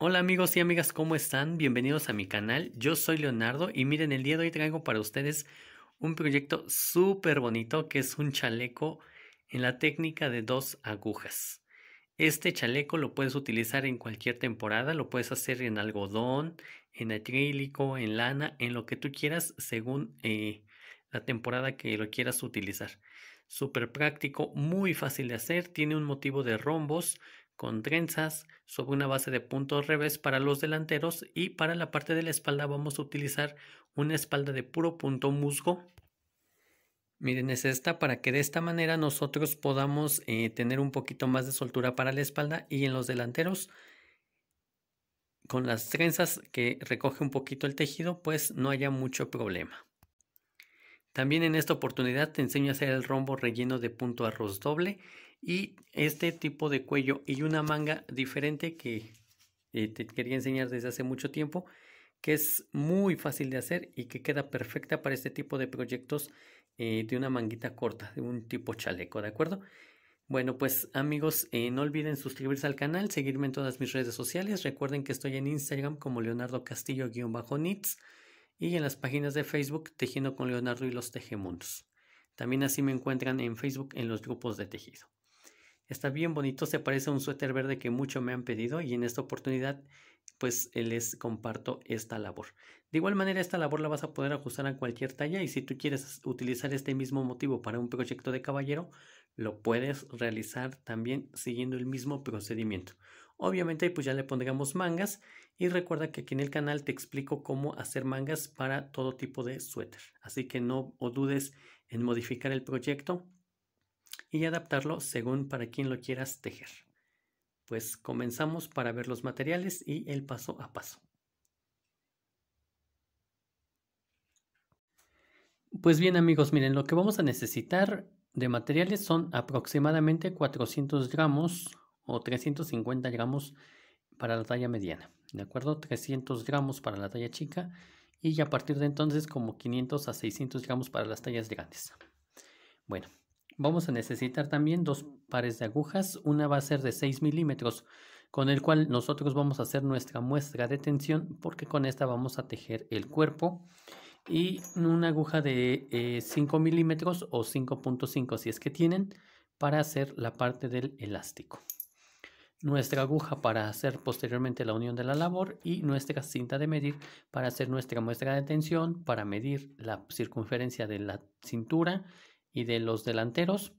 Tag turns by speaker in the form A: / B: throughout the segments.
A: Hola amigos y amigas, ¿cómo están? Bienvenidos a mi canal, yo soy Leonardo y miren, el día de hoy traigo para ustedes un proyecto súper bonito que es un chaleco en la técnica de dos agujas. Este chaleco lo puedes utilizar en cualquier temporada, lo puedes hacer en algodón, en acrílico, en lana, en lo que tú quieras según eh, la temporada que lo quieras utilizar. Súper práctico, muy fácil de hacer, tiene un motivo de rombos con trenzas sobre una base de puntos revés para los delanteros y para la parte de la espalda vamos a utilizar una espalda de puro punto musgo. Miren, es esta para que de esta manera nosotros podamos eh, tener un poquito más de soltura para la espalda y en los delanteros con las trenzas que recoge un poquito el tejido pues no haya mucho problema. También en esta oportunidad te enseño a hacer el rombo relleno de punto arroz doble y este tipo de cuello y una manga diferente que eh, te quería enseñar desde hace mucho tiempo que es muy fácil de hacer y que queda perfecta para este tipo de proyectos eh, de una manguita corta, de un tipo chaleco, ¿de acuerdo? Bueno, pues amigos, eh, no olviden suscribirse al canal, seguirme en todas mis redes sociales. Recuerden que estoy en Instagram como Leonardo Castillo-Nits y en las páginas de Facebook Tejiendo con Leonardo y los Tejemundos. También así me encuentran en Facebook en los grupos de tejido. Está bien bonito, se parece a un suéter verde que mucho me han pedido y en esta oportunidad pues les comparto esta labor. De igual manera esta labor la vas a poder ajustar a cualquier talla y si tú quieres utilizar este mismo motivo para un proyecto de caballero, lo puedes realizar también siguiendo el mismo procedimiento. Obviamente pues ya le pondremos mangas y recuerda que aquí en el canal te explico cómo hacer mangas para todo tipo de suéter. Así que no dudes en modificar el proyecto y adaptarlo según para quien lo quieras tejer. Pues comenzamos para ver los materiales y el paso a paso. Pues bien amigos, miren, lo que vamos a necesitar de materiales son aproximadamente 400 gramos o 350 gramos para la talla mediana, ¿de acuerdo? 300 gramos para la talla chica y a partir de entonces como 500 a 600 gramos para las tallas grandes. Bueno, Vamos a necesitar también dos pares de agujas, una va a ser de 6 milímetros, con el cual nosotros vamos a hacer nuestra muestra de tensión porque con esta vamos a tejer el cuerpo y una aguja de 5 eh, milímetros o 5.5 si es que tienen para hacer la parte del elástico. Nuestra aguja para hacer posteriormente la unión de la labor y nuestra cinta de medir para hacer nuestra muestra de tensión, para medir la circunferencia de la cintura y de los delanteros.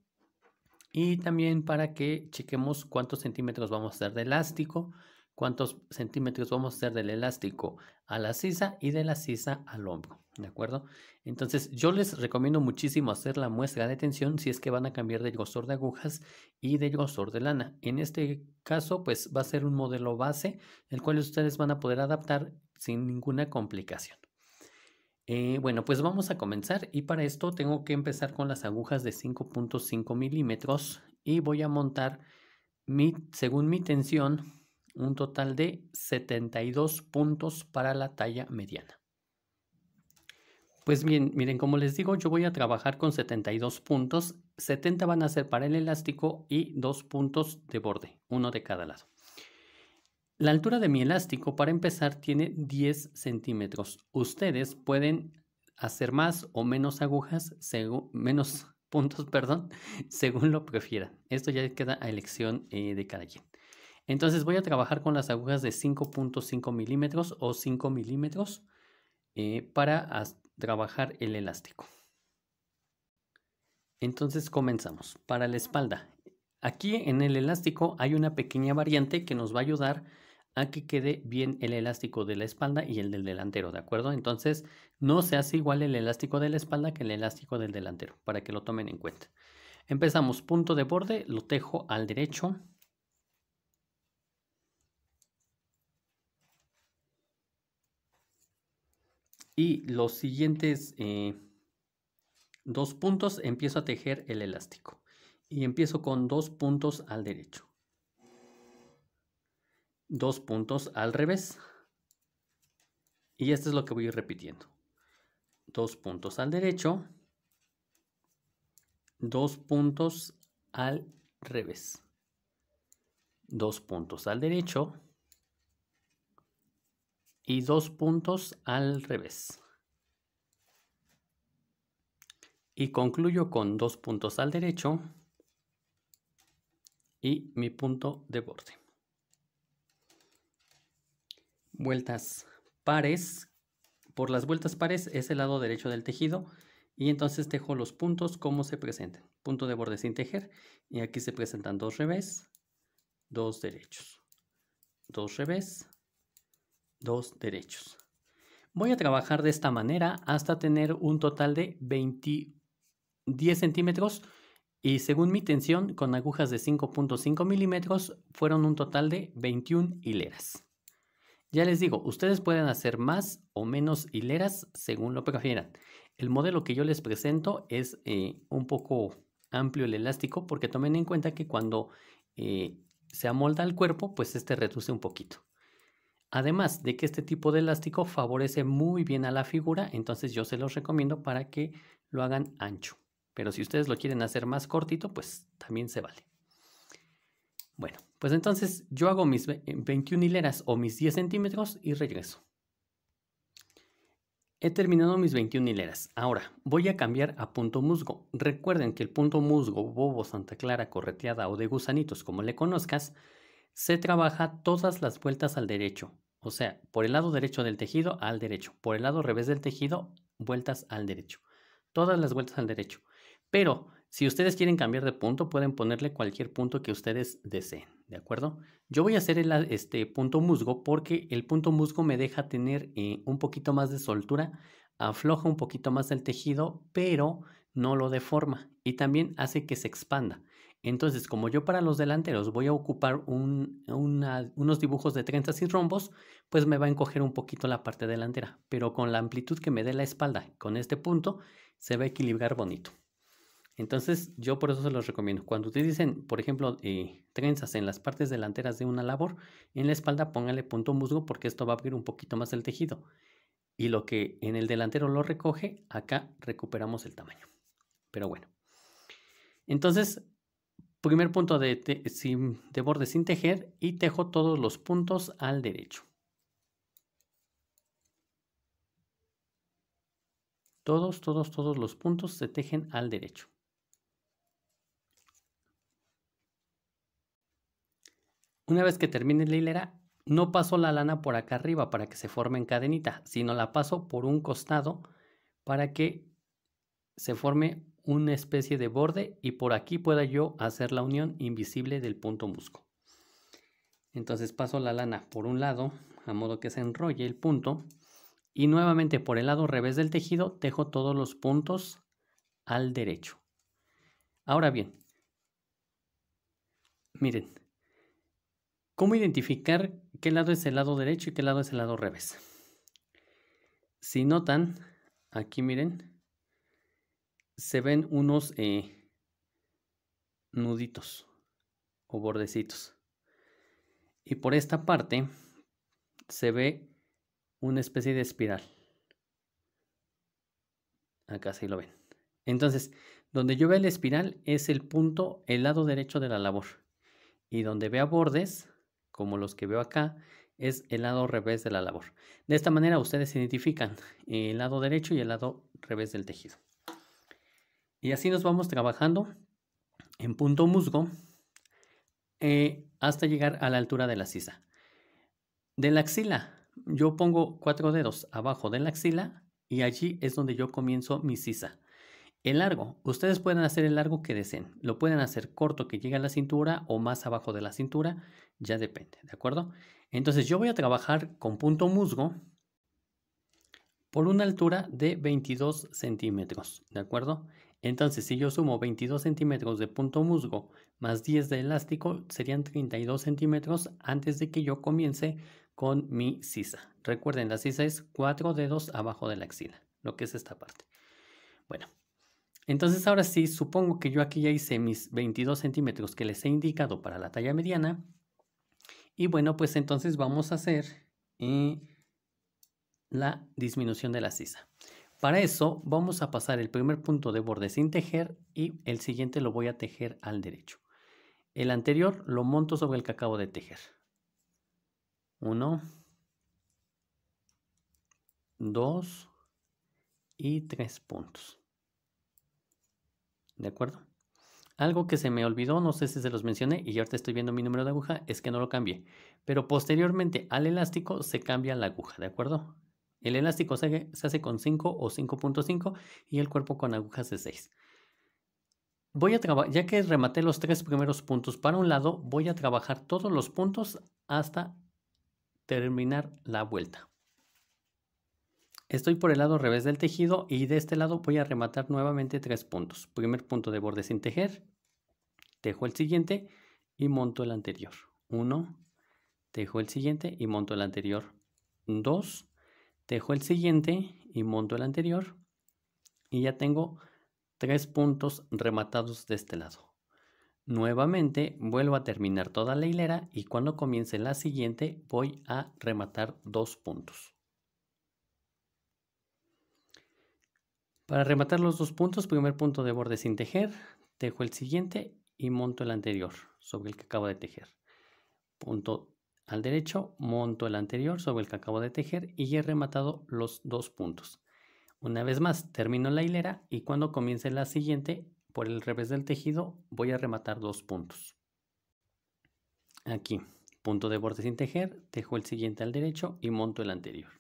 A: Y también para que chequemos cuántos centímetros vamos a hacer de elástico, cuántos centímetros vamos a hacer del elástico a la sisa y de la sisa al hombro, ¿de acuerdo? Entonces yo les recomiendo muchísimo hacer la muestra de tensión si es que van a cambiar del grosor de agujas y del grosor de lana. En este caso pues va a ser un modelo base el cual ustedes van a poder adaptar sin ninguna complicación. Eh, bueno, pues vamos a comenzar y para esto tengo que empezar con las agujas de 5.5 milímetros y voy a montar mi, según mi tensión un total de 72 puntos para la talla mediana. Pues bien, miren, como les digo, yo voy a trabajar con 72 puntos, 70 van a ser para el elástico y dos puntos de borde, uno de cada lado. La altura de mi elástico, para empezar, tiene 10 centímetros. Ustedes pueden hacer más o menos agujas, menos puntos, perdón, según lo prefieran. Esto ya queda a elección eh, de cada quien. Entonces voy a trabajar con las agujas de 5.5 milímetros o 5 milímetros eh, para trabajar el elástico. Entonces comenzamos. Para la espalda. Aquí en el elástico hay una pequeña variante que nos va a ayudar aquí quede bien el elástico de la espalda y el del delantero, ¿de acuerdo? Entonces no se hace igual el elástico de la espalda que el elástico del delantero, para que lo tomen en cuenta. Empezamos, punto de borde, lo tejo al derecho. Y los siguientes eh, dos puntos empiezo a tejer el elástico. Y empiezo con dos puntos al derecho dos puntos al revés. Y esto es lo que voy repitiendo. Dos puntos al derecho, dos puntos al revés. Dos puntos al derecho y dos puntos al revés. Y concluyo con dos puntos al derecho y mi punto de borde vueltas pares. Por las vueltas pares es el lado derecho del tejido y entonces tejo los puntos como se presenten. Punto de borde sin tejer y aquí se presentan dos revés, dos derechos, dos revés, dos derechos. Voy a trabajar de esta manera hasta tener un total de 10 centímetros y según mi tensión con agujas de 5.5 milímetros fueron un total de 21 hileras. Ya les digo, ustedes pueden hacer más o menos hileras según lo prefieran. El modelo que yo les presento es eh, un poco amplio el elástico porque tomen en cuenta que cuando eh, se amolda el cuerpo, pues este reduce un poquito. Además de que este tipo de elástico favorece muy bien a la figura, entonces yo se los recomiendo para que lo hagan ancho. Pero si ustedes lo quieren hacer más cortito, pues también se vale. Bueno, pues entonces yo hago mis 21 eh, hileras o mis 10 centímetros y regreso. He terminado mis 21 hileras. Ahora voy a cambiar a punto musgo. Recuerden que el punto musgo, bobo, santa clara, correteada o de gusanitos, como le conozcas, se trabaja todas las vueltas al derecho. O sea, por el lado derecho del tejido al derecho. Por el lado revés del tejido, vueltas al derecho. Todas las vueltas al derecho. Pero si ustedes quieren cambiar de punto, pueden ponerle cualquier punto que ustedes deseen, ¿de acuerdo? Yo voy a hacer el este, punto musgo porque el punto musgo me deja tener eh, un poquito más de soltura, afloja un poquito más el tejido, pero no lo deforma y también hace que se expanda. Entonces, como yo para los delanteros voy a ocupar unos dibujos de trenzas y rombos, pues me va a encoger un poquito la parte delantera, pero con la amplitud que me dé la espalda con este punto, se va a equilibrar bonito. Entonces, yo por eso se los recomiendo. Cuando utilicen, por ejemplo, eh, trenzas en las partes delanteras de una labor, en la espalda póngale punto musgo porque esto va a abrir un poquito más el tejido. Y lo que en el delantero lo recoge, acá recuperamos el tamaño. Pero bueno. Entonces, primer punto de, de borde sin tejer y tejo todos los puntos al derecho. Todos, todos, todos los puntos se tejen al derecho. Una vez que termine la hilera, no paso la lana por acá arriba para que se forme en cadenita, sino la paso por un costado para que se forme una especie de borde y por aquí pueda yo hacer la unión invisible del punto musco. Entonces paso la lana por un lado, a modo que se enrolle el punto, y nuevamente por el lado revés del tejido tejo todos los puntos al derecho. Ahora bien, miren, ¿Cómo identificar qué lado es el lado derecho y qué lado es el lado revés? Si notan, aquí miren, se ven unos eh, nuditos o bordecitos. Y por esta parte se ve una especie de espiral. Acá sí lo ven. Entonces, donde yo veo la espiral es el punto, el lado derecho de la labor. Y donde vea bordes como los que veo acá, es el lado revés de la labor. De esta manera ustedes identifican el lado derecho y el lado revés del tejido. Y así nos vamos trabajando en punto musgo eh, hasta llegar a la altura de la sisa. De la axila, yo pongo cuatro dedos abajo de la axila y allí es donde yo comienzo mi sisa. El largo. Ustedes pueden hacer el largo que deseen. Lo pueden hacer corto que llegue a la cintura o más abajo de la cintura. Ya depende, ¿de acuerdo? Entonces yo voy a trabajar con punto musgo por una altura de 22 centímetros, ¿de acuerdo? Entonces si yo sumo 22 centímetros de punto musgo más 10 de elástico, serían 32 centímetros antes de que yo comience con mi sisa. Recuerden, la sisa es 4 dedos abajo de la axila, lo que es esta parte. Bueno. Entonces ahora sí, supongo que yo aquí ya hice mis 22 centímetros que les he indicado para la talla mediana. Y bueno, pues entonces vamos a hacer eh, la disminución de la sisa. Para eso vamos a pasar el primer punto de borde sin tejer y el siguiente lo voy a tejer al derecho. El anterior lo monto sobre el que acabo de tejer. 1, 2 y 3 puntos. ¿De acuerdo? Algo que se me olvidó, no sé si se los mencioné y ahorita estoy viendo mi número de aguja, es que no lo cambié. Pero posteriormente al elástico se cambia la aguja, ¿de acuerdo? El elástico se, se hace con 5 o 5.5 y el cuerpo con agujas de 6. Voy a trabajar, ya que rematé los tres primeros puntos para un lado, voy a trabajar todos los puntos hasta terminar la vuelta. Estoy por el lado revés del tejido y de este lado voy a rematar nuevamente tres puntos. Primer punto de borde sin tejer, tejo el siguiente y monto el anterior. 1, tejo el siguiente y monto el anterior. 2, tejo el siguiente y monto el anterior. Y ya tengo tres puntos rematados de este lado. Nuevamente vuelvo a terminar toda la hilera y cuando comience la siguiente voy a rematar dos puntos. Para rematar los dos puntos, primer punto de borde sin tejer, tejo el siguiente y monto el anterior sobre el que acabo de tejer. Punto al derecho, monto el anterior sobre el que acabo de tejer y he rematado los dos puntos. Una vez más, termino la hilera y cuando comience la siguiente, por el revés del tejido, voy a rematar dos puntos. Aquí, punto de borde sin tejer, tejo el siguiente al derecho y monto el anterior.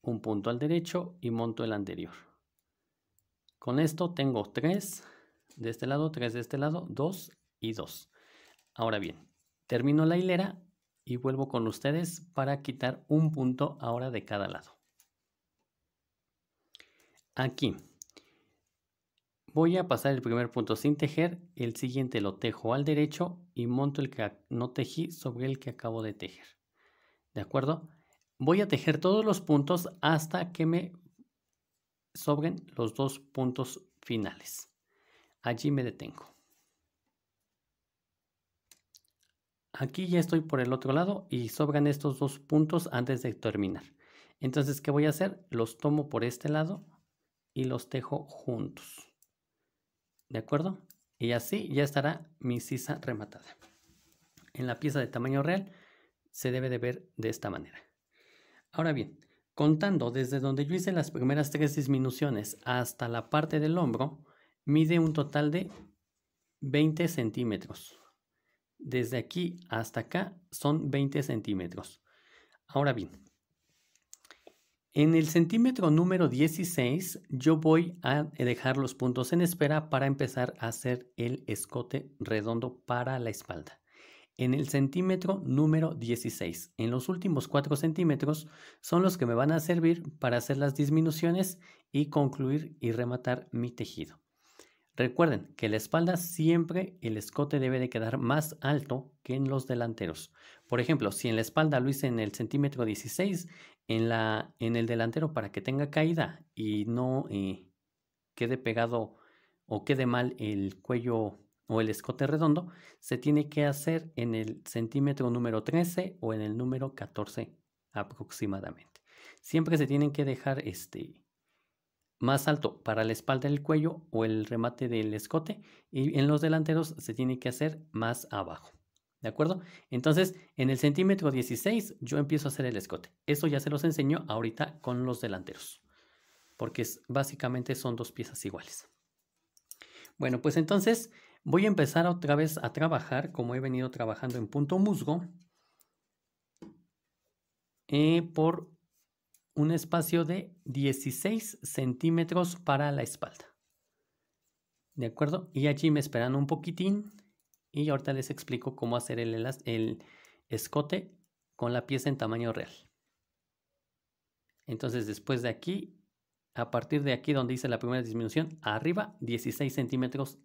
A: Un punto al derecho y monto el anterior con esto tengo 3 de este lado, 3 de este lado, 2 y 2. Ahora bien, termino la hilera y vuelvo con ustedes para quitar un punto ahora de cada lado. Aquí voy a pasar el primer punto sin tejer, el siguiente lo tejo al derecho y monto el que no tejí sobre el que acabo de tejer. ¿De acuerdo? Voy a tejer todos los puntos hasta que me sobre los dos puntos finales. Allí me detengo. Aquí ya estoy por el otro lado y sobran estos dos puntos antes de terminar. Entonces, ¿qué voy a hacer? Los tomo por este lado y los tejo juntos. ¿De acuerdo? Y así ya estará mi sisa rematada. En la pieza de tamaño real se debe de ver de esta manera. Ahora bien, Contando desde donde yo hice las primeras tres disminuciones hasta la parte del hombro, mide un total de 20 centímetros. Desde aquí hasta acá son 20 centímetros. Ahora bien, en el centímetro número 16 yo voy a dejar los puntos en espera para empezar a hacer el escote redondo para la espalda en el centímetro número 16. En los últimos 4 centímetros son los que me van a servir para hacer las disminuciones y concluir y rematar mi tejido. Recuerden que la espalda siempre el escote debe de quedar más alto que en los delanteros. Por ejemplo, si en la espalda lo hice en el centímetro 16, en, la, en el delantero para que tenga caída y no eh, quede pegado o quede mal el cuello o el escote redondo se tiene que hacer en el centímetro número 13 o en el número 14 aproximadamente. Siempre se tienen que dejar este más alto para la espalda del cuello o el remate del escote y en los delanteros se tiene que hacer más abajo. ¿De acuerdo? Entonces, en el centímetro 16 yo empiezo a hacer el escote. Eso ya se los enseño ahorita con los delanteros, porque básicamente son dos piezas iguales. Bueno, pues entonces Voy a empezar otra vez a trabajar como he venido trabajando en punto musgo eh, por un espacio de 16 centímetros para la espalda. ¿De acuerdo? Y allí me esperan un poquitín y ahorita les explico cómo hacer el, el escote con la pieza en tamaño real. Entonces después de aquí, a partir de aquí donde hice la primera disminución, arriba 16 centímetros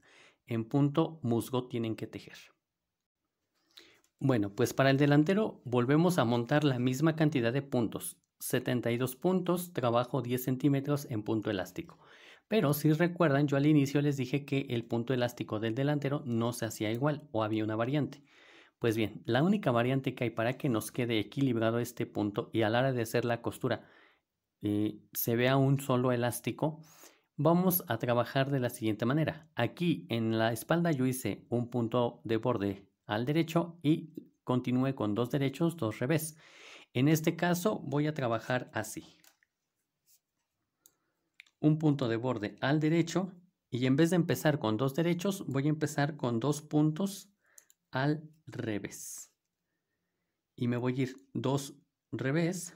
A: en punto musgo tienen que tejer. Bueno, pues para el delantero volvemos a montar la misma cantidad de puntos, 72 puntos, trabajo 10 centímetros en punto elástico. Pero si recuerdan, yo al inicio les dije que el punto elástico del delantero no se hacía igual o había una variante. Pues bien, la única variante que hay para que nos quede equilibrado este punto y a la hora de hacer la costura eh, se vea un solo elástico, Vamos a trabajar de la siguiente manera. Aquí en la espalda yo hice un punto de borde al derecho y continúe con dos derechos, dos revés. En este caso voy a trabajar así. Un punto de borde al derecho y en vez de empezar con dos derechos voy a empezar con dos puntos al revés. Y me voy a ir dos revés,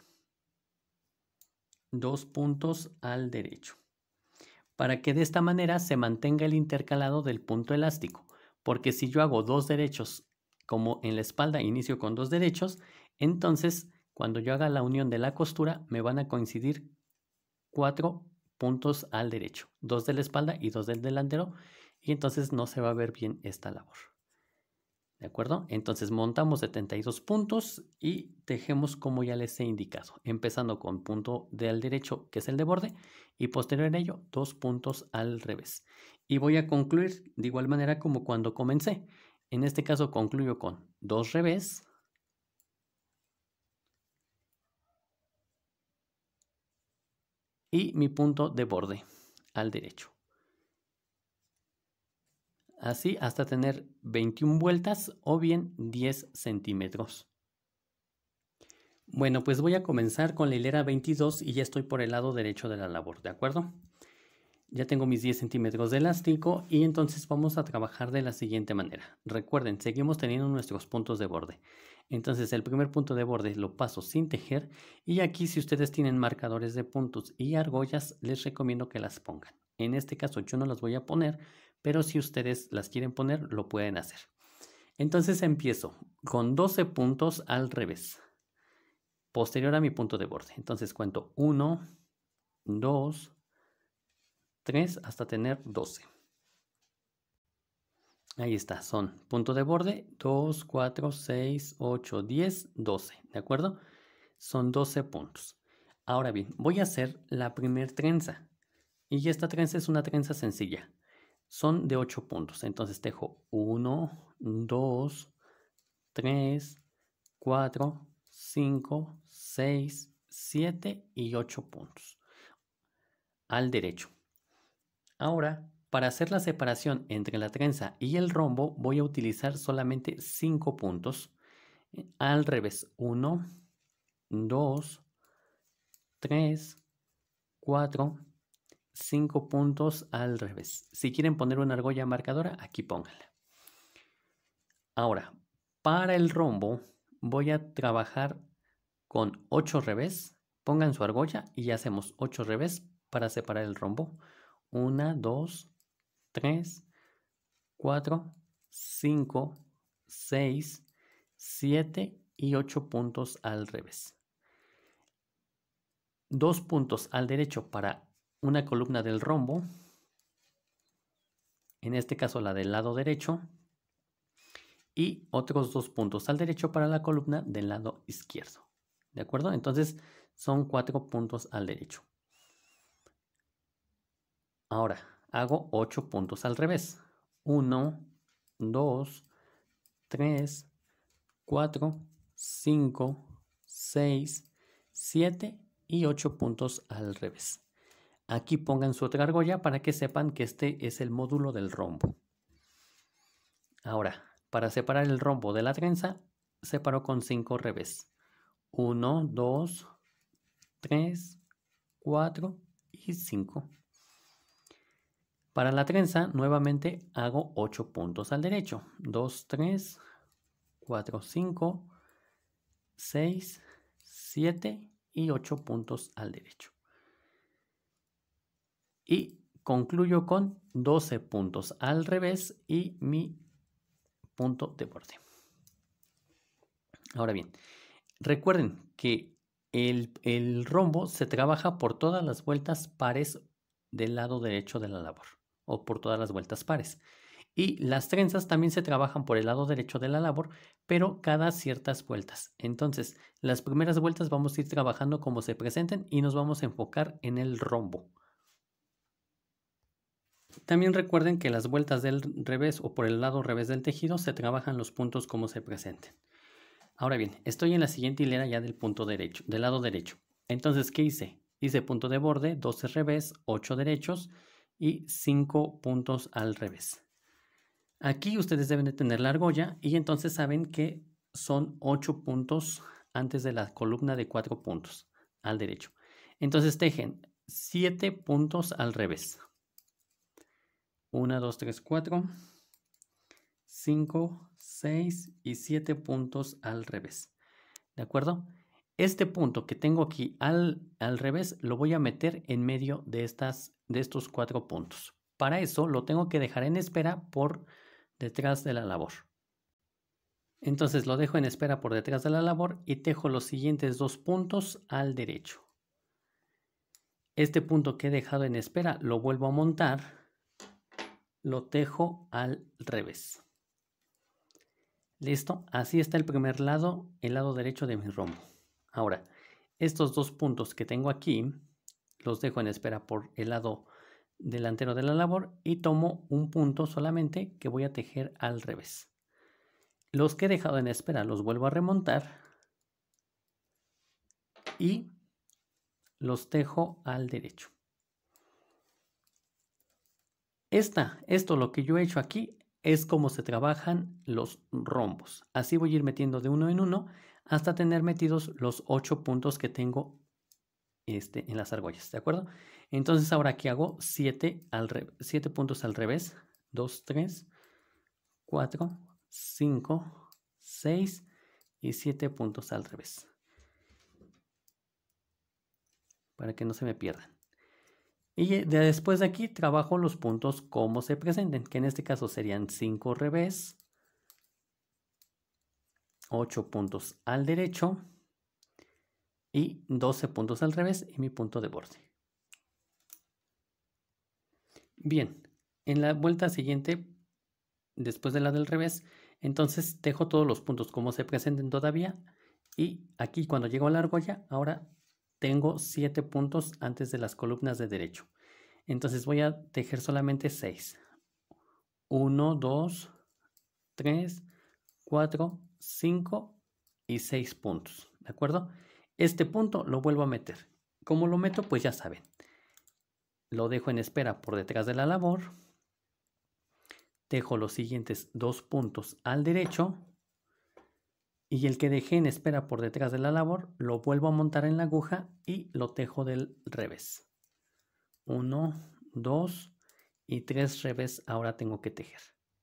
A: dos puntos al derecho para que de esta manera se mantenga el intercalado del punto elástico, porque si yo hago dos derechos, como en la espalda inicio con dos derechos, entonces cuando yo haga la unión de la costura me van a coincidir cuatro puntos al derecho, dos de la espalda y dos del delantero, y entonces no se va a ver bien esta labor. ¿De acuerdo? Entonces montamos 72 puntos y tejemos como ya les he indicado, empezando con punto del derecho, que es el de borde, y posterior a ello, dos puntos al revés. Y voy a concluir de igual manera como cuando comencé. En este caso concluyo con dos revés, y mi punto de borde al derecho así hasta tener 21 vueltas o bien 10 centímetros. Bueno, pues voy a comenzar con la hilera 22 y ya estoy por el lado derecho de la labor, ¿de acuerdo? Ya tengo mis 10 centímetros de elástico y entonces vamos a trabajar de la siguiente manera. Recuerden, seguimos teniendo nuestros puntos de borde. Entonces el primer punto de borde lo paso sin tejer y aquí si ustedes tienen marcadores de puntos y argollas les recomiendo que las pongan. En este caso yo no las voy a poner pero si ustedes las quieren poner, lo pueden hacer. Entonces empiezo con 12 puntos al revés, posterior a mi punto de borde. Entonces cuento 1, 2, 3 hasta tener 12. Ahí está, son punto de borde 2, 4, 6, 8, 10, 12, ¿de acuerdo? Son 12 puntos. Ahora bien, voy a hacer la primer trenza. Y esta trenza es una trenza sencilla son de 8 puntos. Entonces dejo 1, 2, 3, 4, 5, 6, 7 y 8 puntos al derecho. Ahora, para hacer la separación entre la trenza y el rombo, voy a utilizar solamente 5 puntos. Al revés, 1, 2, 3, 4, 5 puntos al revés. Si quieren poner una argolla marcadora, aquí pónganla. Ahora, para el rombo voy a trabajar con 8 revés. Pongan su argolla y hacemos 8 revés para separar el rombo. 1, 2, 3, 4, 5, 6, 7 y 8 puntos al revés. Dos puntos al derecho para una columna del rombo, en este caso la del lado derecho, y otros dos puntos al derecho para la columna del lado izquierdo. ¿De acuerdo? Entonces son cuatro puntos al derecho. Ahora hago ocho puntos al revés. 1, 2, 3, 4, 5, 6, 7 y 8 puntos al revés. Aquí pongan su otra argolla para que sepan que este es el módulo del rombo. Ahora, para separar el rombo de la trenza, separo con 5 revés. 1, 2, 3, 4 y 5. Para la trenza, nuevamente hago 8 puntos al derecho. 2, 3, 4, 5, 6, 7 y 8 puntos al derecho. Y concluyo con 12 puntos al revés y mi punto de borde. Ahora bien, recuerden que el, el rombo se trabaja por todas las vueltas pares del lado derecho de la labor o por todas las vueltas pares. Y las trenzas también se trabajan por el lado derecho de la labor, pero cada ciertas vueltas. Entonces, las primeras vueltas vamos a ir trabajando como se presenten y nos vamos a enfocar en el rombo. También recuerden que las vueltas del revés o por el lado revés del tejido se trabajan los puntos como se presenten. Ahora bien, estoy en la siguiente hilera ya del punto derecho, del lado derecho. Entonces, ¿qué hice? Hice punto de borde, 12 revés, 8 derechos y 5 puntos al revés. Aquí ustedes deben de tener la argolla y entonces saben que son 8 puntos antes de la columna de 4 puntos al derecho. Entonces tejen 7 puntos al revés. 1, 2, 3, 4, 5, 6 y 7 puntos al revés. ¿De acuerdo? Este punto que tengo aquí al, al revés lo voy a meter en medio de, estas, de estos cuatro puntos. Para eso lo tengo que dejar en espera por detrás de la labor. Entonces lo dejo en espera por detrás de la labor y tejo los siguientes dos puntos al derecho. Este punto que he dejado en espera lo vuelvo a montar lo tejo al revés. Listo, así está el primer lado, el lado derecho de mi rombo. Ahora, estos dos puntos que tengo aquí, los dejo en espera por el lado delantero de la labor y tomo un punto solamente que voy a tejer al revés. Los que he dejado en espera los vuelvo a remontar y los tejo al derecho. Esta, esto lo que yo he hecho aquí es cómo se trabajan los rombos. Así voy a ir metiendo de uno en uno hasta tener metidos los ocho puntos que tengo este, en las argollas, ¿de acuerdo? Entonces ahora aquí hago 7 siete puntos al revés. 2, 3, 4, 5, 6 y 7 puntos al revés. Para que no se me pierdan. Y después de aquí trabajo los puntos como se presenten, que en este caso serían 5 revés, 8 puntos al derecho y 12 puntos al revés y mi punto de borde. Bien, en la vuelta siguiente, después de la del revés, entonces dejo todos los puntos como se presenten todavía y aquí cuando llego a la argolla, ahora tengo siete puntos antes de las columnas de derecho. Entonces voy a tejer solamente 6. 1, 2, 3, 4, 5 y 6 puntos. ¿De acuerdo? Este punto lo vuelvo a meter. ¿Cómo lo meto? Pues ya saben. Lo dejo en espera por detrás de la labor. Tejo los siguientes dos puntos al derecho y el que dejé en espera por detrás de la labor lo vuelvo a montar en la aguja y lo tejo del revés. 1, 2 y 3 revés ahora tengo que tejer.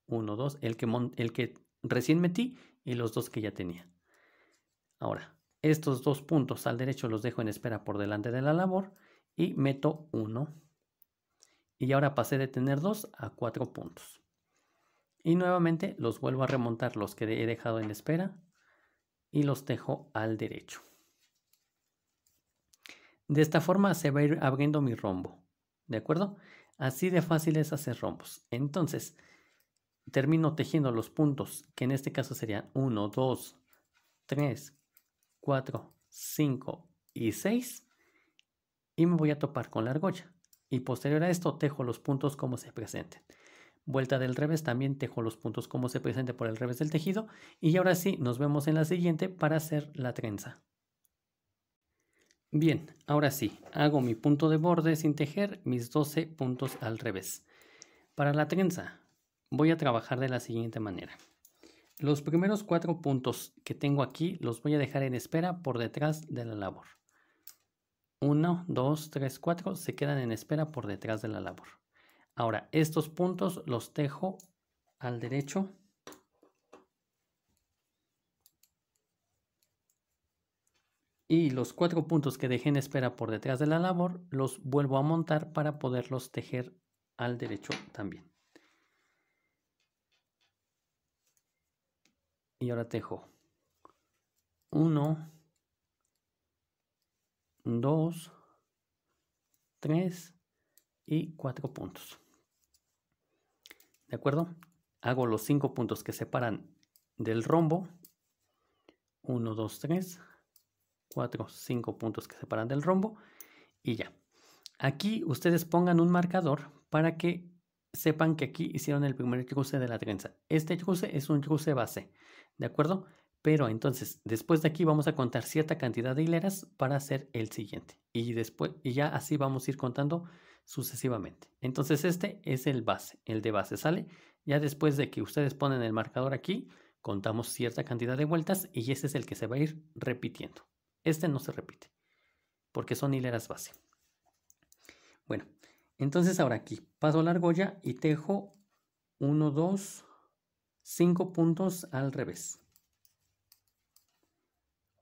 A: 1, 2, el que, el que recién metí y los dos que ya tenía. Ahora, estos dos puntos al derecho los dejo en espera por delante de la labor y meto uno Y ahora pasé de tener 2 a 4 puntos. Y nuevamente los vuelvo a remontar los que he dejado en espera y los tejo al derecho. De esta forma se va a ir abriendo mi rombo, ¿de acuerdo? Así de fácil es hacer rombos. Entonces, termino tejiendo los puntos, que en este caso serían 1, 2, 3, 4, 5 y 6. Y me voy a topar con la argolla. Y posterior a esto tejo los puntos como se presenten vuelta del revés, también tejo los puntos como se presenta por el revés del tejido y ahora sí nos vemos en la siguiente para hacer la trenza. Bien, ahora sí, hago mi punto de borde sin tejer mis 12 puntos al revés. Para la trenza voy a trabajar de la siguiente manera. Los primeros cuatro puntos que tengo aquí los voy a dejar en espera por detrás de la labor. 1, 2, 3, 4 se quedan en espera por detrás de la labor. Ahora, estos puntos los tejo al derecho. Y los cuatro puntos que dejé en espera por detrás de la labor los vuelvo a montar para poderlos tejer al derecho también. Y ahora tejo uno, dos, tres y cuatro puntos. ¿De acuerdo? Hago los cinco puntos que separan del rombo. 1, 2, 3, 4, 5 puntos que separan del rombo. Y ya. Aquí ustedes pongan un marcador para que sepan que aquí hicieron el primer cruce de la trenza. Este cruce es un cruce base. ¿De acuerdo? Pero entonces, después de aquí vamos a contar cierta cantidad de hileras para hacer el siguiente. Y después, y ya así vamos a ir contando sucesivamente. Entonces, este es el base, el de base, ¿sale? Ya después de que ustedes ponen el marcador aquí, contamos cierta cantidad de vueltas y ese es el que se va a ir repitiendo. Este no se repite, porque son hileras base. Bueno, entonces ahora aquí paso la argolla y tejo 1, 2, 5 puntos al revés.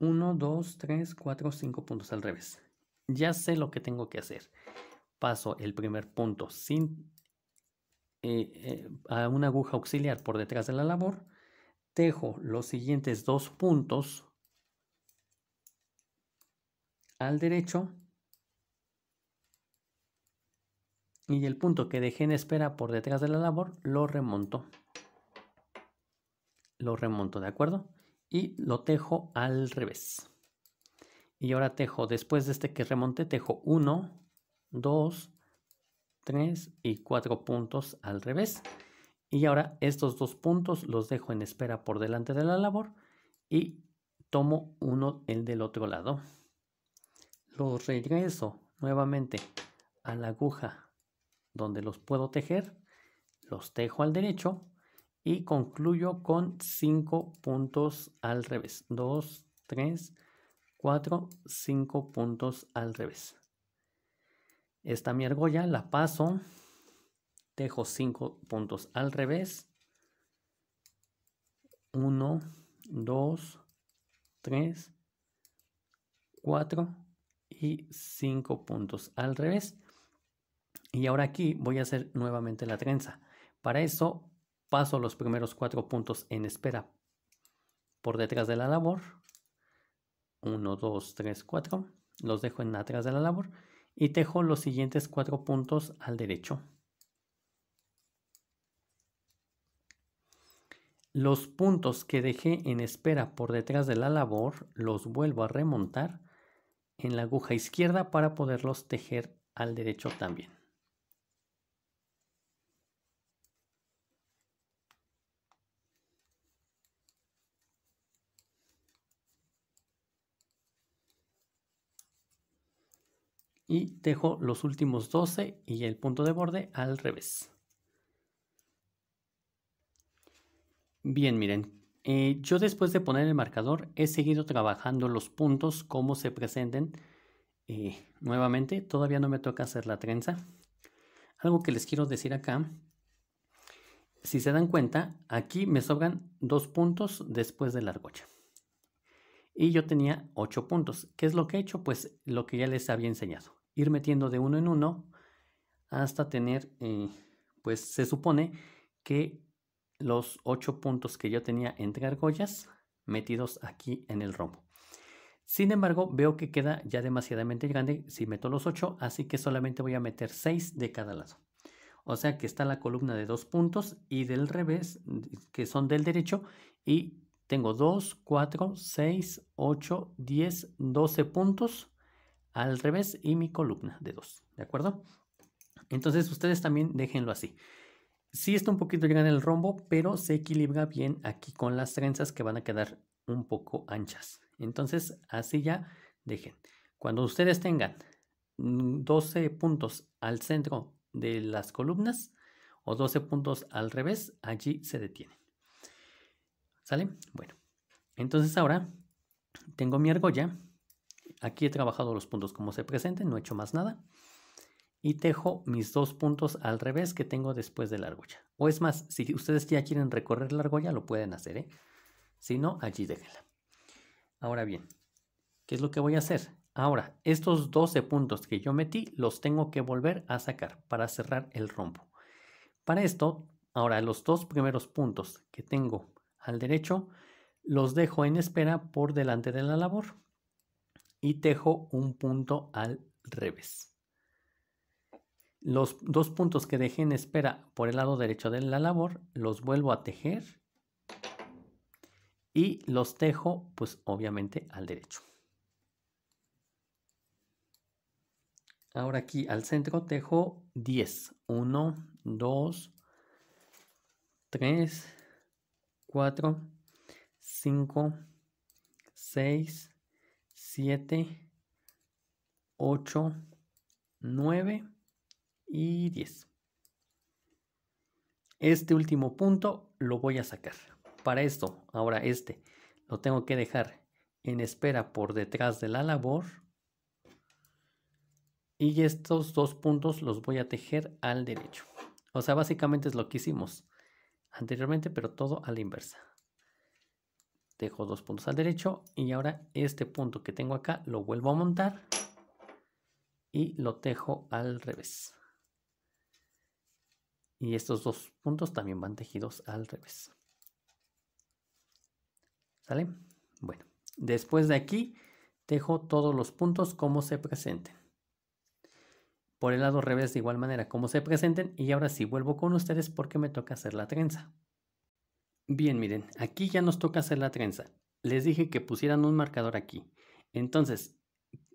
A: 1, 2, 3, 4, 5 puntos al revés. Ya sé lo que tengo que hacer. Paso el primer punto sin, eh, eh, a una aguja auxiliar por detrás de la labor. Tejo los siguientes dos puntos al derecho y el punto que dejé en espera por detrás de la labor lo remonto. Lo remonto, ¿de acuerdo? y lo tejo al revés. Y ahora tejo, después de este que remonte, tejo 1, 2, 3 y 4 puntos al revés. Y ahora estos dos puntos los dejo en espera por delante de la labor y tomo uno el del otro lado. Los regreso nuevamente a la aguja donde los puedo tejer, los tejo al derecho y concluyo con 5 puntos al revés. 2, 3, 4, 5 puntos al revés. Esta mi argolla la paso, dejo 5 puntos al revés. 1, 2, 3, 4 y 5 puntos al revés. Y ahora aquí voy a hacer nuevamente la trenza. Para eso paso los primeros cuatro puntos en espera por detrás de la labor. 1, 2, 3, 4. Los dejo en atrás de la labor y tejo los siguientes cuatro puntos al derecho. Los puntos que dejé en espera por detrás de la labor los vuelvo a remontar en la aguja izquierda para poderlos tejer al derecho también. y dejo los últimos 12 y el punto de borde al revés. Bien, miren, eh, yo después de poner el marcador he seguido trabajando los puntos como se presenten. Eh, nuevamente, todavía no me toca hacer la trenza. Algo que les quiero decir acá, si se dan cuenta, aquí me sobran dos puntos después de la argolla. Y yo tenía ocho puntos. ¿Qué es lo que he hecho? Pues lo que ya les había enseñado ir metiendo de uno en uno hasta tener, eh, pues se supone que los ocho puntos que yo tenía entre argollas metidos aquí en el rombo. Sin embargo, veo que queda ya demasiadamente grande si meto los ocho así que solamente voy a meter seis de cada lado. O sea que está la columna de dos puntos y del revés, que son del derecho, y tengo 2, 4, 6, 8, 10, 12 puntos al revés y mi columna de 2, ¿de acuerdo? Entonces ustedes también déjenlo así. Sí está un poquito lleno el rombo, pero se equilibra bien aquí con las trenzas que van a quedar un poco anchas. Entonces así ya dejen. Cuando ustedes tengan 12 mm, puntos al centro de las columnas o 12 puntos al revés, allí se detienen. ¿Sale? Bueno, entonces ahora tengo mi argolla Aquí he trabajado los puntos como se presenten, no he hecho más nada. Y tejo mis dos puntos al revés que tengo después de la argolla. O es más, si ustedes ya quieren recorrer la argolla, lo pueden hacer, ¿eh? Si no, allí déjenla. Ahora bien, ¿qué es lo que voy a hacer? Ahora, estos 12 puntos que yo metí los tengo que volver a sacar para cerrar el rombo. Para esto, ahora los dos primeros puntos que tengo al derecho los dejo en espera por delante de la labor y tejo un punto al revés. Los dos puntos que dejé en espera por el lado derecho de la labor los vuelvo a tejer y los tejo pues obviamente al derecho. Ahora aquí al centro tejo 10. 1, 2, 3, 4, 5, 6, 7, 8, 9 y 10. Este último punto lo voy a sacar. Para esto, ahora este lo tengo que dejar en espera por detrás de la labor. Y estos dos puntos los voy a tejer al derecho. O sea, básicamente es lo que hicimos anteriormente, pero todo a la inversa dejo dos puntos al derecho y ahora este punto que tengo acá lo vuelvo a montar y lo tejo al revés. Y estos dos puntos también van tejidos al revés. ¿Sale? Bueno, después de aquí tejo todos los puntos como se presenten. Por el lado revés de igual manera como se presenten y ahora sí vuelvo con ustedes porque me toca hacer la trenza. Bien, miren, aquí ya nos toca hacer la trenza. Les dije que pusieran un marcador aquí. Entonces,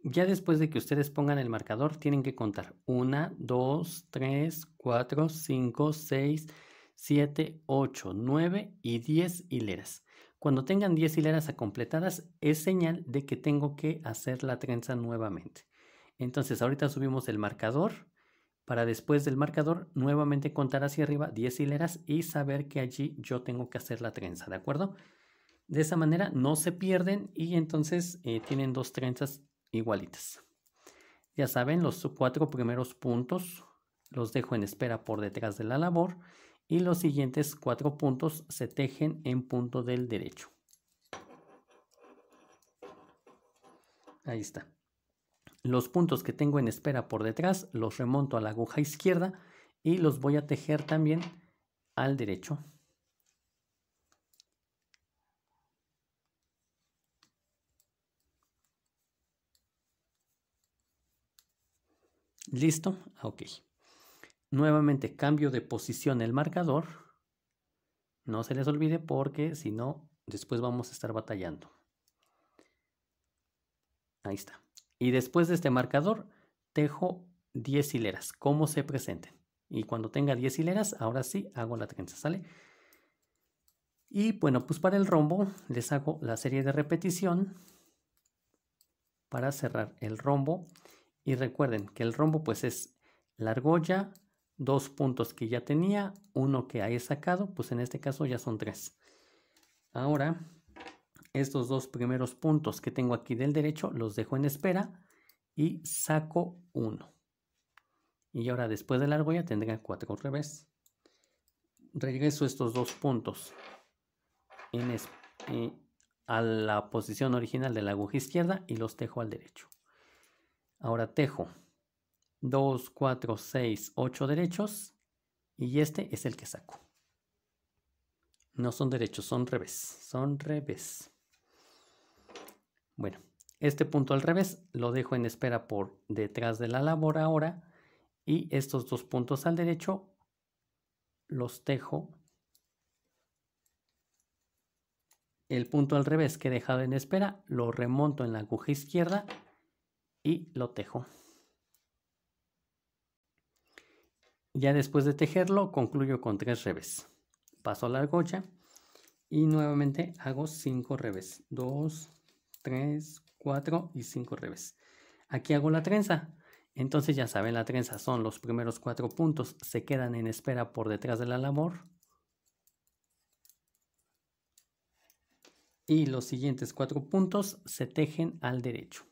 A: ya después de que ustedes pongan el marcador, tienen que contar 1, 2, 3, 4, 5, 6, 7, 8, 9 y 10 hileras. Cuando tengan 10 hileras completadas, es señal de que tengo que hacer la trenza nuevamente. Entonces, ahorita subimos el marcador para después del marcador nuevamente contar hacia arriba 10 hileras y saber que allí yo tengo que hacer la trenza, ¿de acuerdo? De esa manera no se pierden y entonces eh, tienen dos trenzas igualitas. Ya saben, los cuatro primeros puntos los dejo en espera por detrás de la labor y los siguientes cuatro puntos se tejen en punto del derecho. Ahí está los puntos que tengo en espera por detrás los remonto a la aguja izquierda y los voy a tejer también al derecho. ¿Listo? Ok. Nuevamente cambio de posición el marcador. No se les olvide porque si no, después vamos a estar batallando. Ahí está. Y después de este marcador, tejo 10 hileras, como se presenten. Y cuando tenga 10 hileras, ahora sí hago la trenza, ¿sale? Y bueno, pues para el rombo les hago la serie de repetición para cerrar el rombo. Y recuerden que el rombo pues es la argolla, dos puntos que ya tenía, uno que he sacado, pues en este caso ya son tres. Ahora estos dos primeros puntos que tengo aquí del derecho, los dejo en espera y saco uno. Y ahora después de la argolla tendría cuatro revés. Regreso estos dos puntos eh, a la posición original de la aguja izquierda y los tejo al derecho. Ahora tejo dos, 4, 6, 8 derechos y este es el que saco. No son derechos, son revés, son revés. Bueno, este punto al revés lo dejo en espera por detrás de la labor ahora y estos dos puntos al derecho los tejo. El punto al revés que he dejado en espera lo remonto en la aguja izquierda y lo tejo. Ya después de tejerlo concluyo con tres revés. Paso la argolla y nuevamente hago cinco revés. Dos... 3, 4 y 5 revés. Aquí hago la trenza. Entonces ya saben, la trenza son los primeros cuatro puntos, se quedan en espera por detrás de la labor. Y los siguientes cuatro puntos se tejen al derecho.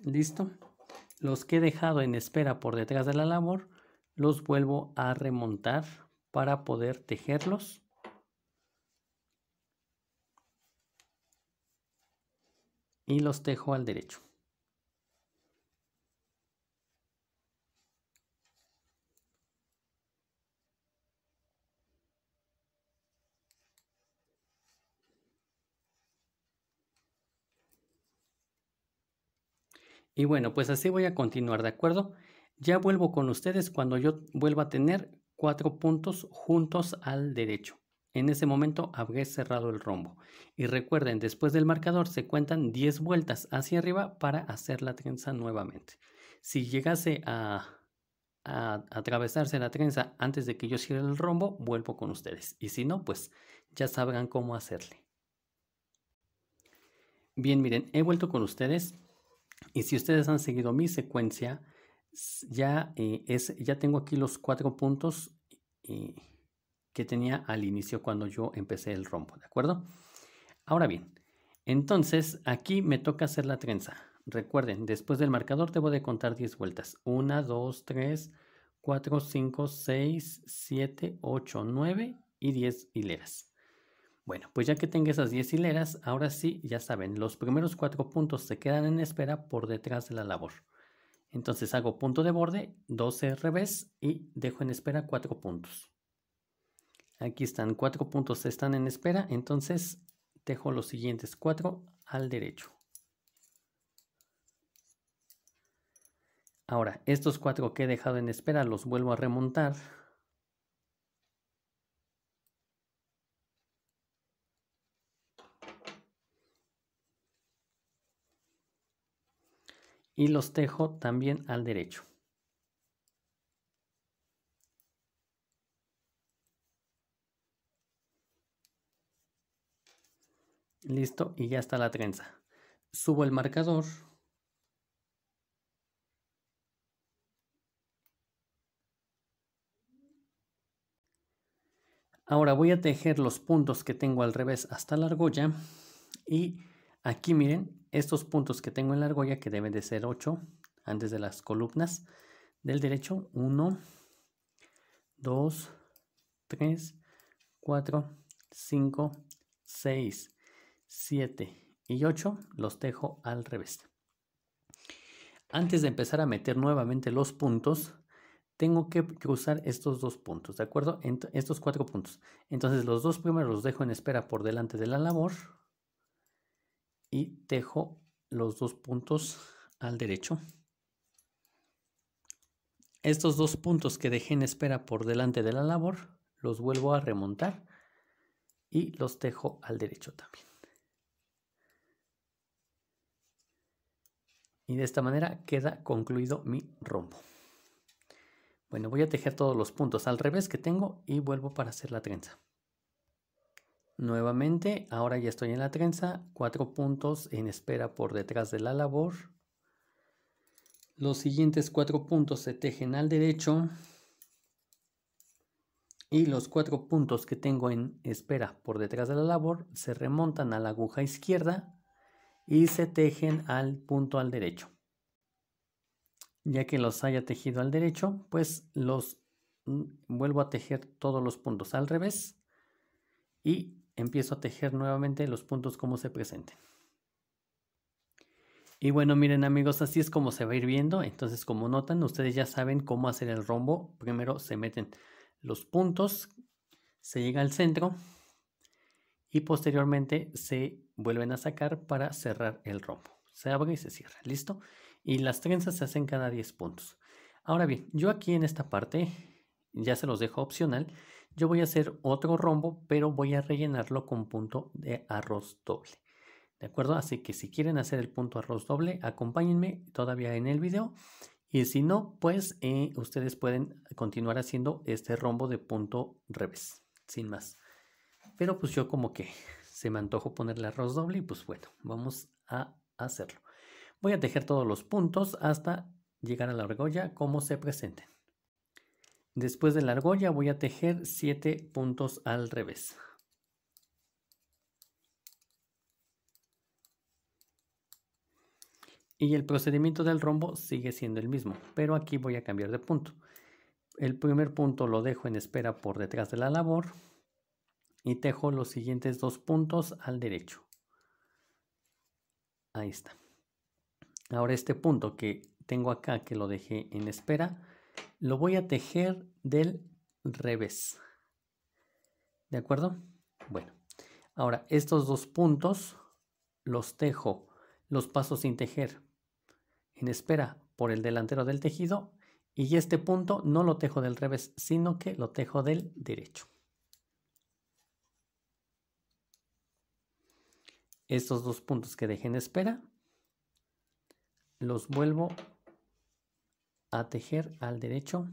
A: ¿Listo? los que he dejado en espera por detrás de la labor, los vuelvo a remontar para poder tejerlos. Y los tejo al derecho. Y bueno, pues así voy a continuar, ¿de acuerdo? Ya vuelvo con ustedes cuando yo vuelva a tener cuatro puntos juntos al derecho. En ese momento habré cerrado el rombo. Y recuerden, después del marcador se cuentan 10 vueltas hacia arriba para hacer la trenza nuevamente. Si llegase a, atravesarse la trenza antes de que yo cierre el rombo, vuelvo con ustedes. Y si no, pues ya sabrán cómo hacerle. Bien, miren, he vuelto con ustedes. Y si ustedes han seguido mi secuencia, ya, eh, es, ya tengo aquí los cuatro puntos eh, que tenía al inicio cuando yo empecé el rombo, ¿de acuerdo? Ahora bien, entonces aquí me toca hacer la trenza. Recuerden, después del marcador te voy de contar 10 vueltas. 1, 2, 3, 4, 5, 6, 7, 8, 9 y 10 hileras. Bueno, pues ya que tengo esas 10 hileras, ahora sí, ya saben, los primeros cuatro puntos se quedan en espera por detrás de la labor. Entonces hago punto de borde, 12 revés y dejo en espera 4 puntos. Aquí están, 4 puntos están en espera, entonces dejo los siguientes 4 al derecho. Ahora, estos 4 que he dejado en espera los vuelvo a remontar y los tejo también al derecho. Listo, y ya está la trenza. Subo el marcador. Ahora voy a tejer los puntos que tengo al revés hasta la argolla. Y aquí miren, estos puntos que tengo en la argolla, que deben de ser 8 antes de las columnas del derecho, 1, 2, 3, 4, 5, 6, 7 y 8, los tejo al revés. Antes de empezar a meter nuevamente los puntos, tengo que cruzar estos dos puntos, ¿de acuerdo? estos cuatro puntos. Entonces los dos primeros los dejo en espera por delante de la labor, y tejo los dos puntos al derecho. Estos dos puntos que dejé en espera por delante de la labor, los vuelvo a remontar y los tejo al derecho también. Y de esta manera queda concluido mi rombo. Bueno, voy a tejer todos los puntos al revés que tengo y vuelvo para hacer la trenza. Nuevamente, ahora ya estoy en la trenza, cuatro puntos en espera por detrás de la labor. Los siguientes cuatro puntos se tejen al derecho y los cuatro puntos que tengo en espera por detrás de la labor se remontan a la aguja izquierda y se tejen al punto al derecho. Ya que los haya tejido al derecho, pues los mm, vuelvo a tejer todos los puntos al revés y empiezo a tejer nuevamente los puntos como se presenten. Y bueno, miren amigos, así es como se va a ir viendo. Entonces, como notan, ustedes ya saben cómo hacer el rombo. Primero se meten los puntos, se llega al centro y posteriormente se vuelven a sacar para cerrar el rombo. Se abre y se cierra, ¿listo? Y las trenzas se hacen cada 10 puntos. Ahora bien, yo aquí en esta parte ya se los dejo opcional yo voy a hacer otro rombo, pero voy a rellenarlo con punto de arroz doble. ¿De acuerdo? Así que si quieren hacer el punto arroz doble, acompáñenme todavía en el video. Y si no, pues eh, ustedes pueden continuar haciendo este rombo de punto revés, sin más. Pero pues yo como que se me antojo ponerle arroz doble y pues bueno, vamos a hacerlo. Voy a tejer todos los puntos hasta llegar a la argolla como se presenten. Después de la argolla voy a tejer 7 puntos al revés. Y el procedimiento del rombo sigue siendo el mismo, pero aquí voy a cambiar de punto. El primer punto lo dejo en espera por detrás de la labor y tejo los siguientes dos puntos al derecho. Ahí está. Ahora este punto que tengo acá que lo dejé en espera, lo voy a tejer del revés. ¿De acuerdo? Bueno, ahora estos dos puntos los tejo, los paso sin tejer, en espera por el delantero del tejido y este punto no lo tejo del revés, sino que lo tejo del derecho. Estos dos puntos que dejé en espera, los vuelvo a tejer al derecho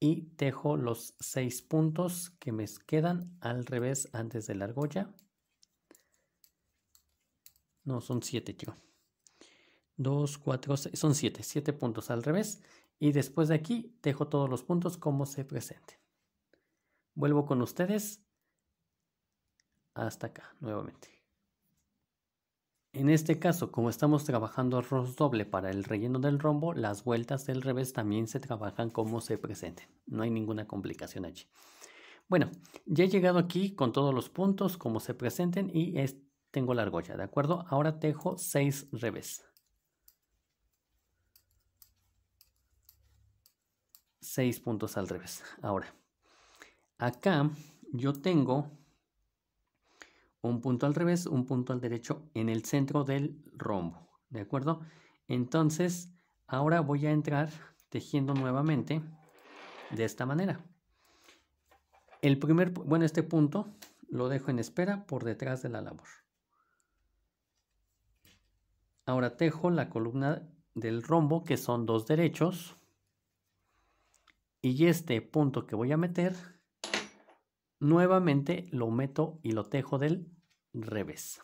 A: y tejo los seis puntos que me quedan al revés antes de la argolla no son siete tío 2 cuatro son siete siete puntos al revés y después de aquí tejo todos los puntos como se presenten vuelvo con ustedes hasta acá nuevamente en este caso, como estamos trabajando arroz doble para el relleno del rombo, las vueltas del revés también se trabajan como se presenten. No hay ninguna complicación allí. Bueno, ya he llegado aquí con todos los puntos como se presenten y tengo la argolla, ¿de acuerdo? Ahora tejo 6 revés. 6 puntos al revés. Ahora, acá yo tengo un punto al revés, un punto al derecho en el centro del rombo, ¿de acuerdo? Entonces, ahora voy a entrar tejiendo nuevamente de esta manera. El primer, bueno, este punto lo dejo en espera por detrás de la labor. Ahora tejo la columna del rombo, que son dos derechos, y este punto que voy a meter nuevamente lo meto y lo tejo del revés.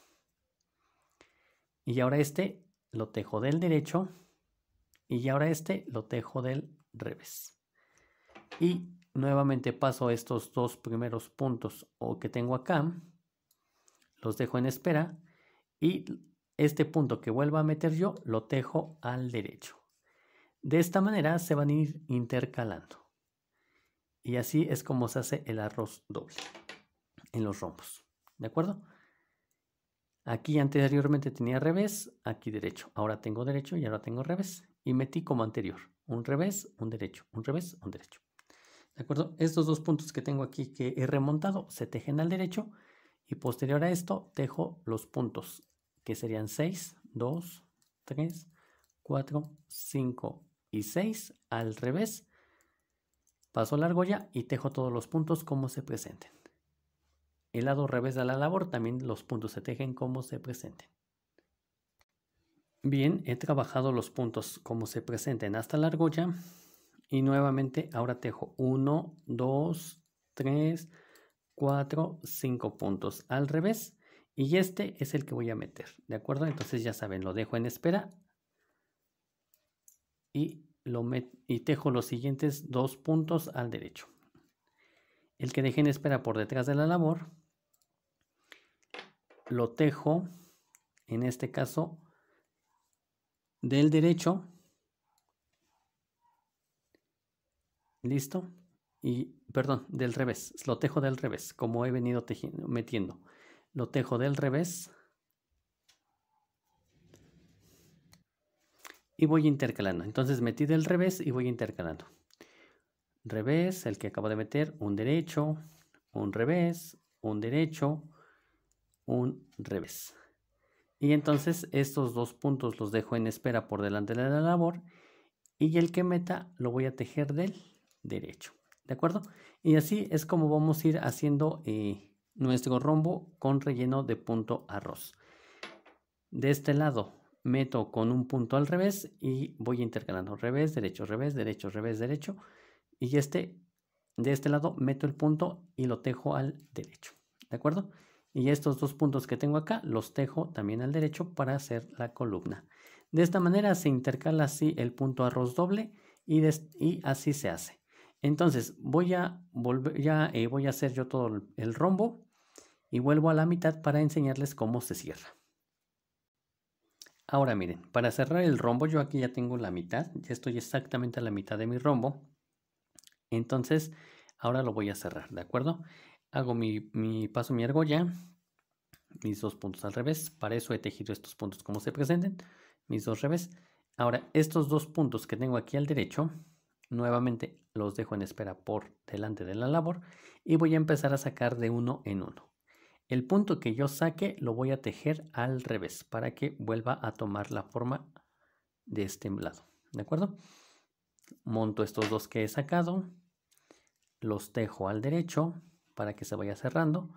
A: Y ahora este lo tejo del derecho y ahora este lo tejo del revés. Y nuevamente paso estos dos primeros puntos o que tengo acá, los dejo en espera y este punto que vuelva a meter yo lo tejo al derecho. De esta manera se van a ir intercalando. Y así es como se hace el arroz doble en los rombos. ¿De acuerdo? Aquí anteriormente tenía revés, aquí derecho. Ahora tengo derecho y ahora tengo revés. Y metí como anterior. Un revés, un derecho, un revés, un derecho. ¿De acuerdo? Estos dos puntos que tengo aquí que he remontado se tejen al derecho. Y posterior a esto tejo los puntos que serían 6, 2, 3, 4, 5 y 6 al revés Paso la argolla y tejo todos los puntos como se presenten. El lado revés de la labor también los puntos se tejen como se presenten. Bien, he trabajado los puntos como se presenten hasta la argolla. Y nuevamente ahora tejo 1, 2, 3, 4, 5 puntos al revés. Y este es el que voy a meter, ¿de acuerdo? Entonces ya saben, lo dejo en espera. Y lo y tejo los siguientes dos puntos al derecho. El que dejé en espera por detrás de la labor, lo tejo, en este caso, del derecho. Listo. Y, perdón, del revés. Lo tejo del revés, como he venido metiendo. Lo tejo del revés y voy intercalando. Entonces metí del revés y voy intercalando. Revés, el que acabo de meter, un derecho, un revés, un derecho, un revés. Y entonces estos dos puntos los dejo en espera por delante de la labor y el que meta lo voy a tejer del derecho. ¿De acuerdo? Y así es como vamos a ir haciendo eh, nuestro rombo con relleno de punto arroz. De este lado meto con un punto al revés y voy intercalando revés, derecho, revés, derecho, revés, derecho. Y este, de este lado meto el punto y lo tejo al derecho. ¿De acuerdo? Y estos dos puntos que tengo acá los tejo también al derecho para hacer la columna. De esta manera se intercala así el punto arroz doble y, así se hace. Entonces voy a, volver, ya, eh, voy a hacer yo todo el rombo y vuelvo a la mitad para enseñarles cómo se cierra. Ahora miren, para cerrar el rombo, yo aquí ya tengo la mitad, ya estoy exactamente a la mitad de mi rombo. Entonces, ahora lo voy a cerrar, ¿de acuerdo? Hago mi, paso, mi argolla, mis dos puntos al revés. Para eso he tejido estos puntos como se presenten, mis dos revés. Ahora, estos dos puntos que tengo aquí al derecho, nuevamente los dejo en espera por delante de la labor y voy a empezar a sacar de uno en uno. El punto que yo saque lo voy a tejer al revés para que vuelva a tomar la forma de este lado. ¿De acuerdo? Monto estos dos que he sacado. Los tejo al derecho para que se vaya cerrando.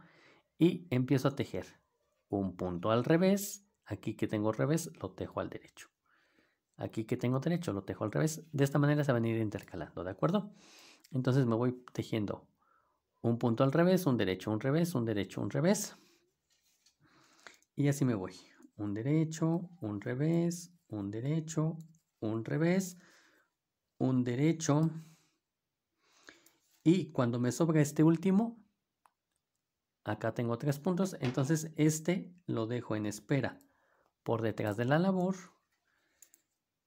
A: Y empiezo a tejer un punto al revés. Aquí que tengo revés lo tejo al derecho. Aquí que tengo derecho lo tejo al revés. De esta manera se van a ir intercalando. ¿De acuerdo? Entonces me voy tejiendo un punto al revés, un derecho, un revés, un derecho, un revés. Y así me voy. Un derecho, un revés, un derecho, un revés, un derecho. Y cuando me sobra este último, acá tengo tres puntos, entonces este lo dejo en espera. Por detrás de la labor,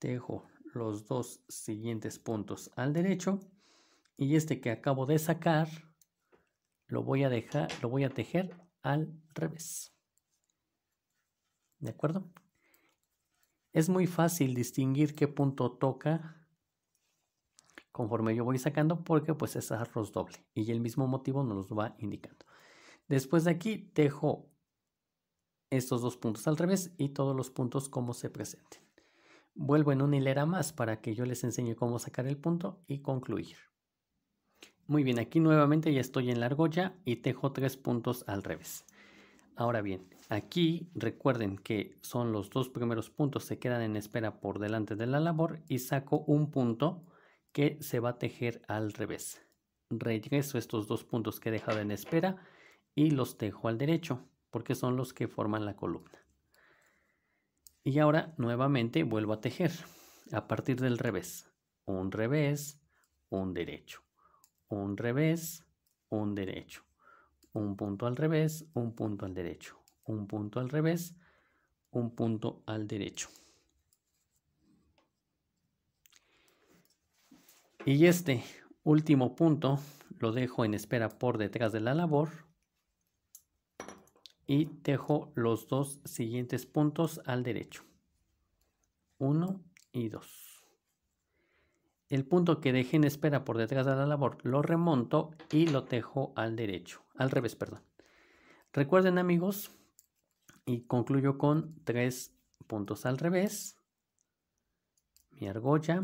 A: dejo los dos siguientes puntos al derecho y este que acabo de sacar lo voy a dejar, lo voy a tejer al revés. ¿De acuerdo? Es muy fácil distinguir qué punto toca conforme yo voy sacando porque pues es arroz doble y el mismo motivo nos lo va indicando. Después de aquí tejo estos dos puntos al revés y todos los puntos como se presenten. Vuelvo en una hilera más para que yo les enseñe cómo sacar el punto y concluir. Muy bien, aquí nuevamente ya estoy en la argolla y tejo tres puntos al revés. Ahora bien, aquí recuerden que son los dos primeros puntos se quedan en espera por delante de la labor y saco un punto que se va a tejer al revés. Regreso estos dos puntos que he dejado en espera y los tejo al derecho porque son los que forman la columna. Y ahora nuevamente vuelvo a tejer a partir del revés. Un revés, un derecho un revés, un derecho, un punto al revés, un punto al derecho, un punto al revés, un punto al derecho. Y este último punto lo dejo en espera por detrás de la labor y dejo los dos siguientes puntos al derecho, uno y dos el punto que dejé en espera por detrás de la labor lo remonto y lo tejo al derecho, al revés, perdón. Recuerden amigos, y concluyo con tres puntos al revés, mi argolla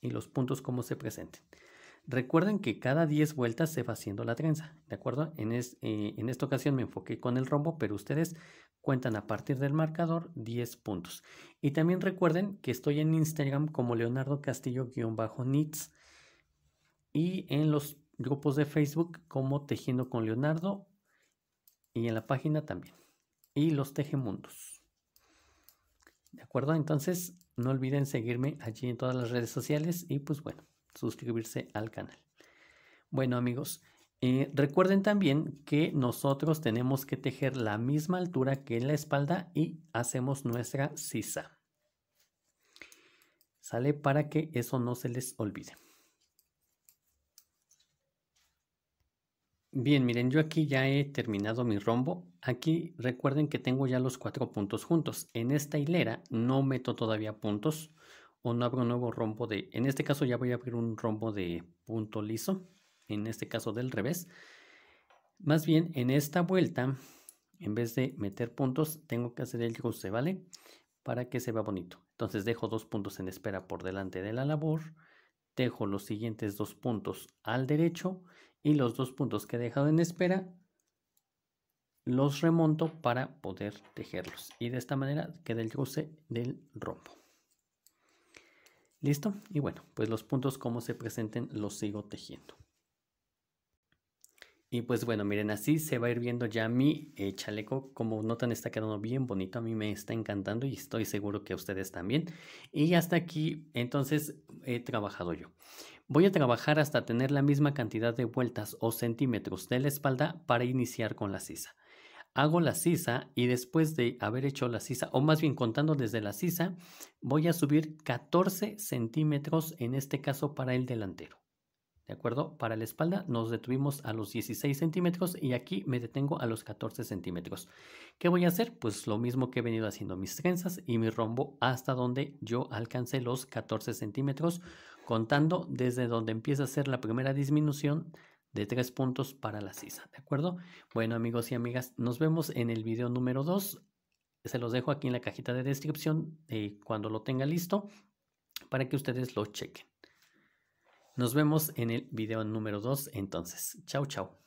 A: y los puntos como se presenten. Recuerden que cada 10 vueltas se va haciendo la trenza, ¿de acuerdo? En, eh, en, esta ocasión me enfoqué con el rombo, pero ustedes cuentan a partir del marcador 10 puntos. Y también recuerden que estoy en Instagram como Leonardo Castillo-Nits y en los grupos de Facebook como Tejiendo con Leonardo y en la página también. Y los Tejemundos. ¿De acuerdo? Entonces no olviden seguirme allí en todas las redes sociales y pues bueno suscribirse al canal. Bueno amigos, eh, recuerden también que nosotros tenemos que tejer la misma altura que en la espalda y hacemos nuestra sisa. Sale para que eso no se les olvide. Bien, miren, yo aquí ya he terminado mi rombo. Aquí recuerden que tengo ya los cuatro puntos juntos. En esta hilera no meto todavía puntos o no abro un nuevo rombo de, en este caso ya voy a abrir un rombo de punto liso, en este caso del revés. Más bien en esta vuelta, en vez de meter puntos, tengo que hacer el cruce, ¿vale? Para que se vea bonito. Entonces dejo dos puntos en espera por delante de la labor, tejo los siguientes dos puntos al derecho y los dos puntos que he dejado en espera los remonto para poder tejerlos y de esta manera queda el cruce del rombo. ¿Listo? Y bueno, pues los puntos como se presenten los sigo tejiendo. Y pues bueno, miren, así se va a ir viendo ya mi eh, chaleco. Como notan, está quedando bien bonito. A mí me está encantando y estoy seguro que a ustedes también. Y hasta aquí, entonces, he trabajado yo. Voy a trabajar hasta tener la misma cantidad de vueltas o centímetros de la espalda para iniciar con la sisa hago la sisa y después de haber hecho la sisa, o más bien contando desde la sisa, voy a subir 14 centímetros en este caso para el delantero. ¿De acuerdo? Para la espalda nos detuvimos a los 16 centímetros y aquí me detengo a los 14 centímetros. ¿Qué voy a hacer? Pues lo mismo que he venido haciendo mis trenzas y mi rombo hasta donde yo alcance los 14 centímetros, contando desde donde empieza a ser la primera disminución de tres puntos para la CISA, ¿de acuerdo? Bueno, amigos y amigas, nos vemos en el video número 2. Se los dejo aquí en la cajita de descripción eh, cuando lo tenga listo para que ustedes lo chequen. Nos vemos en el video número 2 entonces. chau chau